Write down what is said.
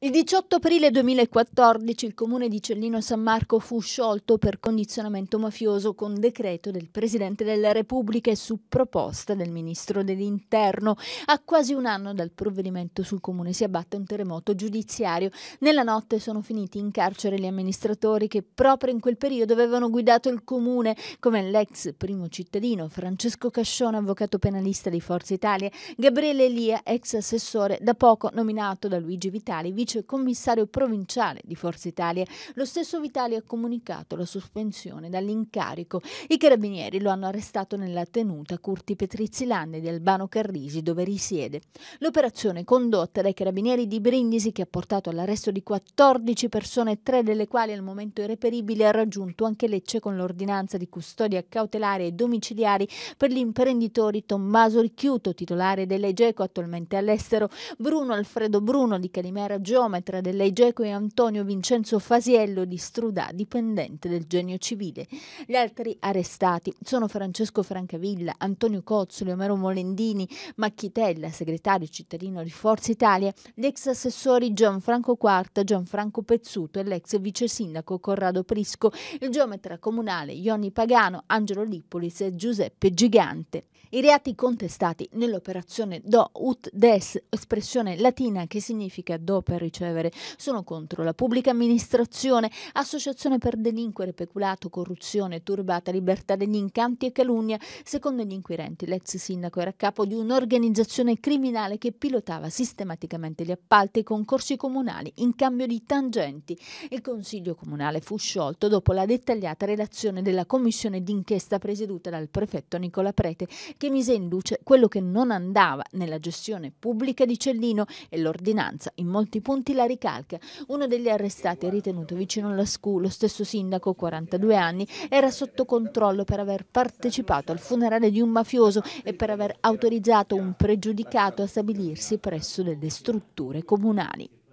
Il 18 aprile 2014 il comune di Cellino San Marco fu sciolto per condizionamento mafioso con decreto del Presidente della Repubblica e su proposta del Ministro dell'Interno. A quasi un anno dal provvedimento sul comune si abbatte un terremoto giudiziario. Nella notte sono finiti in carcere gli amministratori che proprio in quel periodo avevano guidato il comune, come l'ex primo cittadino Francesco Cascione, avvocato penalista di Forza Italia, Gabriele Elia, ex assessore da poco nominato da Luigi Vitali, vice commissario provinciale di Forza Italia. Lo stesso Vitali ha comunicato la sospensione dall'incarico. I carabinieri lo hanno arrestato nella tenuta Curti Petrizilande di Albano Carrisi, dove risiede. L'operazione condotta dai carabinieri di Brindisi, che ha portato all'arresto di 14 persone, tre delle quali al momento irreperibili, ha raggiunto anche Lecce con l'ordinanza di custodia cautelare e domiciliari per gli imprenditori Tommaso Ricchiuto, titolare dell'Egeco attualmente all'estero, Bruno Alfredo Bruno di Calimera Gio geometra dell'Aigeco e Antonio Vincenzo Fasiello di Strudà, dipendente del Genio Civile. Gli altri arrestati sono Francesco Francavilla, Antonio Cozzoli, Omero Molendini, Macchitella, segretario cittadino di Forza Italia, gli ex assessori Gianfranco Quarta, Gianfranco Pezzuto e l'ex vice sindaco Corrado Prisco, il geometra comunale Ioni Pagano, Angelo Lippolis e Giuseppe Gigante. I reati contestati nell'operazione Do ut des, espressione latina che significa do per ricevere. Sono contro la pubblica amministrazione, associazione per delinquere, peculato, corruzione, turbata, libertà degli incanti e calunnia. Secondo gli inquirenti, l'ex sindaco era capo di un'organizzazione criminale che pilotava sistematicamente gli appalti e i concorsi comunali in cambio di tangenti. Il consiglio comunale fu sciolto dopo la dettagliata relazione della commissione d'inchiesta presieduta dal prefetto Nicola Prete, che mise in luce quello che non andava nella gestione pubblica di Cellino e l'ordinanza in molti punti Monti la ricalca. Uno degli arrestati è ritenuto vicino alla SCU, lo stesso sindaco, 42 anni, era sotto controllo per aver partecipato al funerale di un mafioso e per aver autorizzato un pregiudicato a stabilirsi presso delle strutture comunali.